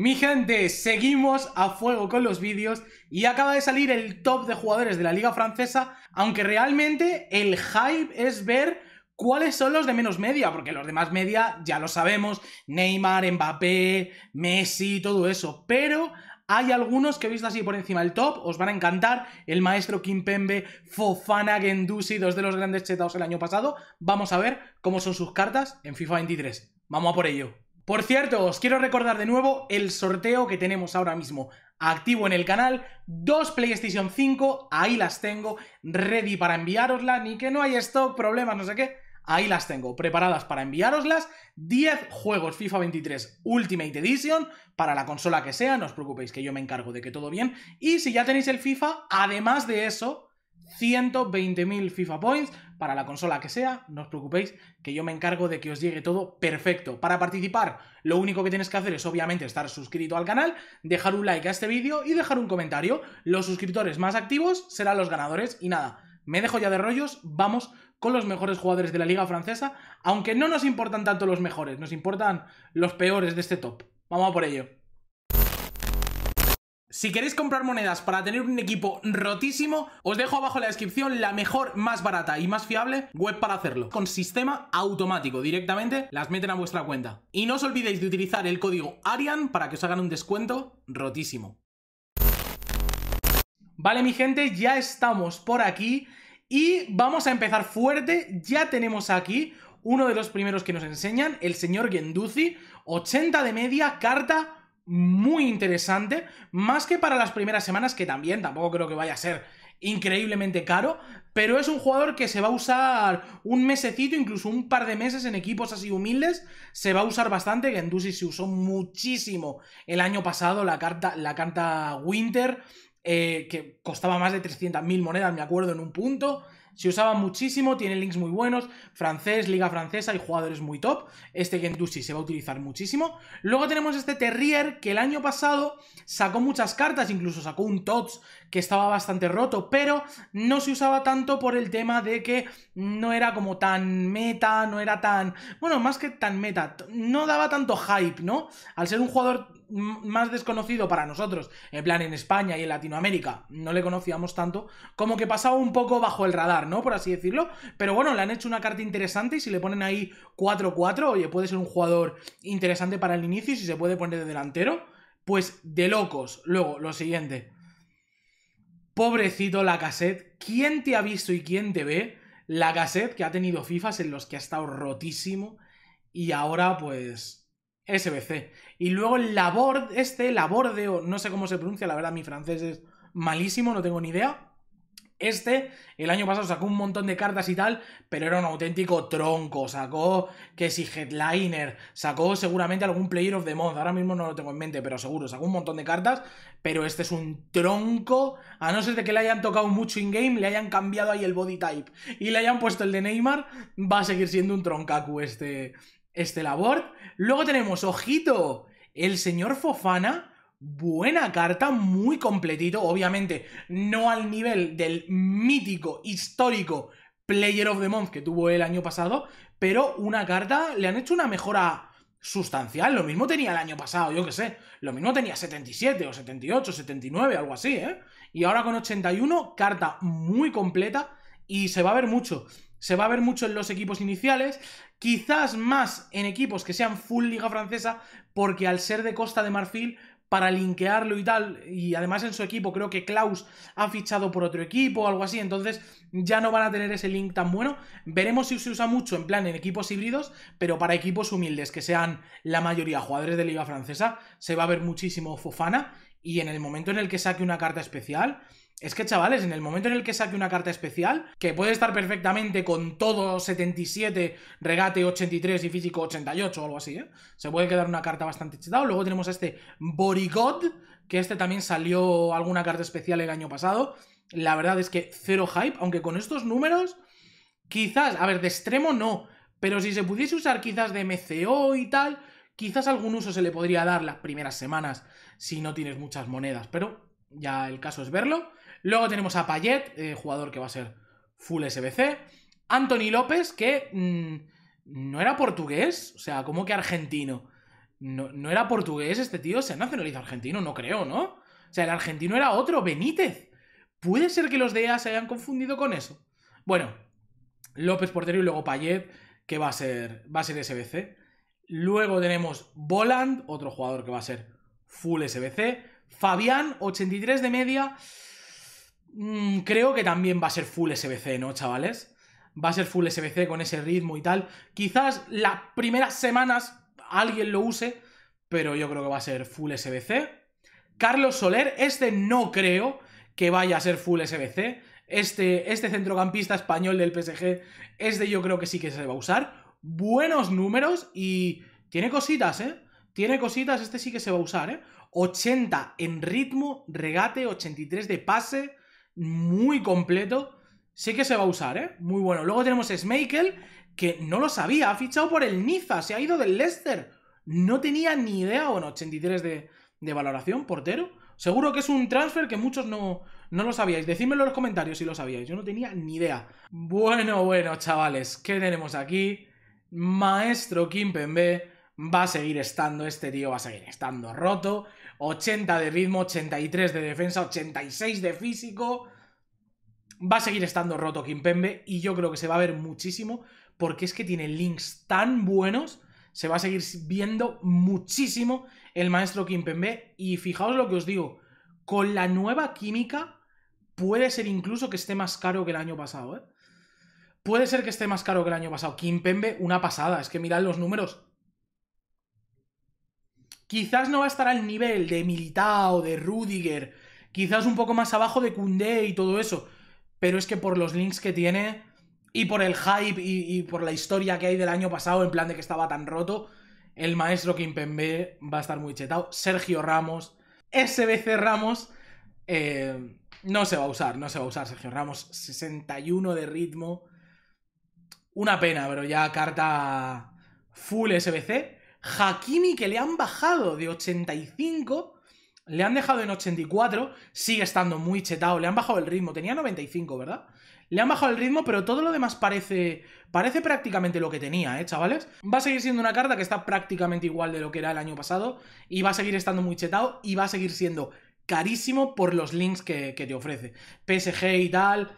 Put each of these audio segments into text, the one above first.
Mi gente, seguimos a fuego con los vídeos y acaba de salir el top de jugadores de la liga francesa, aunque realmente el hype es ver cuáles son los de menos media, porque los de más media ya lo sabemos, Neymar, Mbappé, Messi, todo eso, pero hay algunos que he visto así por encima del top, os van a encantar. El maestro Pembe, Fofana, Gendusi, dos de los grandes chetados el año pasado. Vamos a ver cómo son sus cartas en FIFA 23. Vamos a por ello. Por cierto, os quiero recordar de nuevo el sorteo que tenemos ahora mismo activo en el canal, dos PlayStation 5, ahí las tengo, ready para enviároslas, ni que no hay stock, problemas, no sé qué, ahí las tengo, preparadas para enviároslas, 10 juegos FIFA 23 Ultimate Edition, para la consola que sea, no os preocupéis que yo me encargo de que todo bien, y si ya tenéis el FIFA, además de eso, 120.000 FIFA Points para la consola que sea, no os preocupéis, que yo me encargo de que os llegue todo perfecto. Para participar, lo único que tienes que hacer es obviamente estar suscrito al canal, dejar un like a este vídeo y dejar un comentario. Los suscriptores más activos serán los ganadores y nada, me dejo ya de rollos, vamos con los mejores jugadores de la liga francesa, aunque no nos importan tanto los mejores, nos importan los peores de este top. Vamos a por ello. Si queréis comprar monedas para tener un equipo rotísimo, os dejo abajo en la descripción la mejor, más barata y más fiable web para hacerlo. Con sistema automático, directamente las meten a vuestra cuenta. Y no os olvidéis de utilizar el código ARIAN para que os hagan un descuento rotísimo. Vale mi gente, ya estamos por aquí y vamos a empezar fuerte. Ya tenemos aquí uno de los primeros que nos enseñan, el señor Genduzi, 80 de media, carta muy interesante, más que para las primeras semanas, que también tampoco creo que vaya a ser increíblemente caro, pero es un jugador que se va a usar un mesecito, incluso un par de meses en equipos así humildes, se va a usar bastante, que Gendusi se usó muchísimo el año pasado, la carta, la carta Winter, eh, que costaba más de 300.000 monedas, me acuerdo, en un punto. Se usaba muchísimo, tiene links muy buenos, francés, liga francesa y jugadores muy top. Este Gentushi se va a utilizar muchísimo. Luego tenemos este Terrier, que el año pasado sacó muchas cartas, incluso sacó un Tots que estaba bastante roto, pero no se usaba tanto por el tema de que no era como tan meta, no era tan... Bueno, más que tan meta, no daba tanto hype, ¿no? Al ser un jugador más desconocido para nosotros, en plan en España y en Latinoamérica, no le conocíamos tanto, como que pasaba un poco bajo el radar, ¿no? Por así decirlo. Pero bueno, le han hecho una carta interesante y si le ponen ahí 4-4, oye, puede ser un jugador interesante para el inicio y si se puede poner de delantero, pues de locos. Luego, lo siguiente. Pobrecito la cassette, ¿quién te ha visto y quién te ve? La cassette que ha tenido FIFAs en los que ha estado rotísimo y ahora pues SBC. Y luego el labor este, Laborde, o no sé cómo se pronuncia, la verdad, mi francés es malísimo, no tengo ni idea. Este, el año pasado sacó un montón de cartas y tal, pero era un auténtico tronco. Sacó que si Headliner, sacó seguramente algún Player of the Month. Ahora mismo no lo tengo en mente, pero seguro, sacó un montón de cartas. Pero este es un tronco. A no ser de que le hayan tocado mucho in-game, le hayan cambiado ahí el body type y le hayan puesto el de Neymar, va a seguir siendo un troncacu este, este labor Luego tenemos, ojito, el señor Fofana. Buena carta, muy completito, obviamente no al nivel del mítico, histórico Player of the Month que tuvo el año pasado, pero una carta le han hecho una mejora sustancial. Lo mismo tenía el año pasado, yo qué sé. Lo mismo tenía 77 o 78, 79, algo así, ¿eh? Y ahora con 81, carta muy completa y se va a ver mucho. Se va a ver mucho en los equipos iniciales, quizás más en equipos que sean full liga francesa, porque al ser de Costa de Marfil, para linkearlo y tal, y además en su equipo creo que Klaus ha fichado por otro equipo o algo así, entonces ya no van a tener ese link tan bueno. Veremos si se usa mucho en plan en equipos híbridos, pero para equipos humildes que sean la mayoría jugadores de liga francesa, se va a ver muchísimo Fofana y en el momento en el que saque una carta especial, es que, chavales, en el momento en el que saque una carta especial, que puede estar perfectamente con todo 77, regate 83 y físico 88 o algo así, ¿eh? Se puede quedar una carta bastante chida Luego tenemos a este Borigod, que este también salió alguna carta especial el año pasado. La verdad es que cero hype, aunque con estos números, quizás, a ver, de extremo no, pero si se pudiese usar quizás de MCO y tal, quizás algún uso se le podría dar las primeras semanas si no tienes muchas monedas, pero ya el caso es verlo. Luego tenemos a Payet, eh, jugador que va a ser full SBC. Anthony López, que mm, no era portugués, o sea, como que argentino. No, era portugués este tío, se nacionaliza argentino, no creo, ¿no? O sea, el argentino era otro, Benítez. Puede ser que los de se hayan confundido con eso. Bueno, López portero y luego Payet, que va a ser, va a ser SBC. Luego tenemos Boland, otro jugador que va a ser full SBC. Fabián, 83 de media. Mm, creo que también va a ser full SBC, ¿no, chavales? Va a ser full SBC con ese ritmo y tal. Quizás las primeras semanas alguien lo use, pero yo creo que va a ser full SBC. Carlos Soler, este no creo que vaya a ser full SBC. Este, este centrocampista español del PSG, este yo creo que sí que se va a usar. Buenos números y tiene cositas, ¿eh? Tiene cositas, este sí que se va a usar, ¿eh? 80 en ritmo, regate, 83 de pase, muy completo. Sí que se va a usar, ¿eh? Muy bueno. Luego tenemos Schmeichel, que no lo sabía, ha fichado por el Niza, se ha ido del Leicester. No tenía ni idea, bueno, 83 de, valoración, portero. Seguro que es un transfer que muchos no, no lo sabíais. Decídmelo en los comentarios si lo sabíais. Yo no tenía ni idea. Bueno, bueno, chavales, ¿qué tenemos aquí? Maestro Kimpembe va a seguir estando, este tío va a seguir estando roto. 80 de ritmo, 83 de defensa, 86 de físico. Va a seguir estando roto Kimpembe y yo creo que se va a ver muchísimo porque es que tiene links tan buenos. Se va a seguir viendo muchísimo el maestro Kimpembe y fijaos lo que os digo, con la nueva química puede ser incluso que esté más caro que el año pasado, ¿eh? Puede ser que esté más caro que el año pasado. Kimpembe, una pasada. Es que mirad los números. Quizás no va a estar al nivel de Militao, de Rudiger, quizás un poco más abajo de Kunde y todo eso, pero es que por los links que tiene y por el hype y, por la historia que hay del año pasado, en plan de que estaba tan roto, el maestro Kimpembe va a estar muy chetado. Sergio Ramos, SBC Ramos, eh, no se va a usar, no se va a usar Sergio Ramos. 61 de ritmo. Una pena, pero ya carta full SBC. Hakimi, que le han bajado de 85, le han dejado en 84, sigue estando muy chetado, le han bajado el ritmo, tenía 95, ¿verdad? Le han bajado el ritmo, pero todo lo demás parece, parece prácticamente lo que tenía, ¿eh, chavales? Va a seguir siendo una carta que está prácticamente igual de lo que era el año pasado, y va a seguir estando muy chetado, y va a seguir siendo carísimo por los links que, te ofrece. PSG y tal,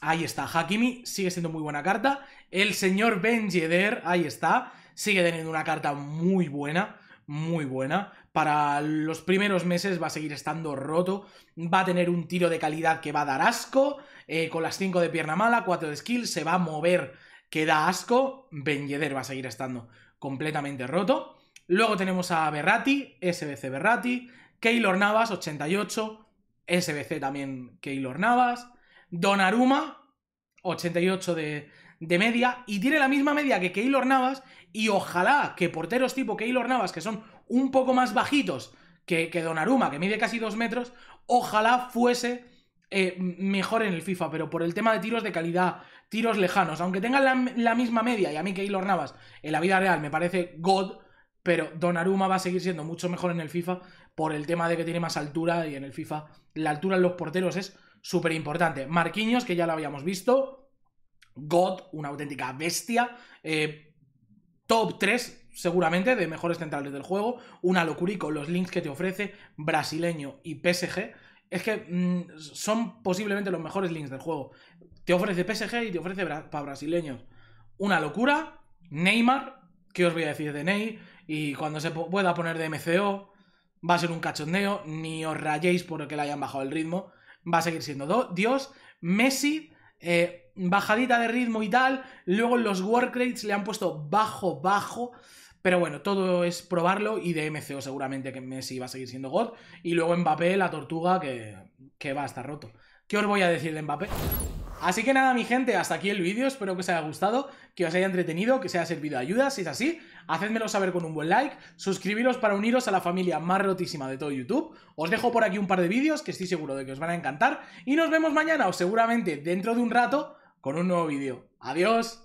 ahí está. Hakimi sigue siendo muy buena carta. El señor Ben Yedder, ahí está sigue teniendo una carta muy buena, muy buena. Para los primeros meses va a seguir estando roto, va a tener un tiro de calidad que va a dar asco, eh, con las 5 de pierna mala, 4 de skill, se va a mover que da asco, Ben Yedder va a seguir estando completamente roto. Luego tenemos a Berrati, SBC Berrati, Keylor Navas, 88, SBC también Keylor Navas, Donaruma, 88 de de media y tiene la misma media que Keylor Navas y ojalá que porteros tipo Keylor Navas, que son un poco más bajitos que, que Donnarumma, que mide casi dos metros, ojalá fuese eh, mejor en el FIFA, pero por el tema de tiros de calidad, tiros lejanos, aunque tengan la, misma media y a mí Keylor Navas en la vida real me parece God, pero Donnarumma va a seguir siendo mucho mejor en el FIFA por el tema de que tiene más altura y en el FIFA la altura en los porteros es súper importante. Marquinhos, que ya lo habíamos visto, God, una auténtica bestia. Eh, top 3, seguramente, de mejores centrales del juego. Una locura con los links que te ofrece, brasileño y PSG. Es que mm, son posiblemente los mejores links del juego. Te ofrece PSG y te ofrece para brasileños. Una locura. Neymar, ¿qué os voy a decir de Ney? Y cuando se pueda poner de MCO, va a ser un cachondeo. Ni os rayéis porque le hayan bajado el ritmo. Va a seguir siendo Dios. Messi, eh, bajadita de ritmo y tal. Luego los warcrates le han puesto bajo, bajo. Pero bueno, todo es probarlo y de MCO seguramente que Messi va a seguir siendo God. Y luego Mbappé, la tortuga, que, que va a estar roto. ¿Qué os voy a decir de Mbappé? Así que nada, mi gente, hasta aquí el vídeo. Espero que os haya gustado, que os haya entretenido, que os haya servido de ayuda. Si es así, hacedmelo saber con un buen like. Suscribiros para uniros a la familia más rotísima de todo YouTube. Os dejo por aquí un par de vídeos que estoy seguro de que os van a encantar. Y nos vemos mañana o seguramente dentro de un rato con un nuevo vídeo. Adiós.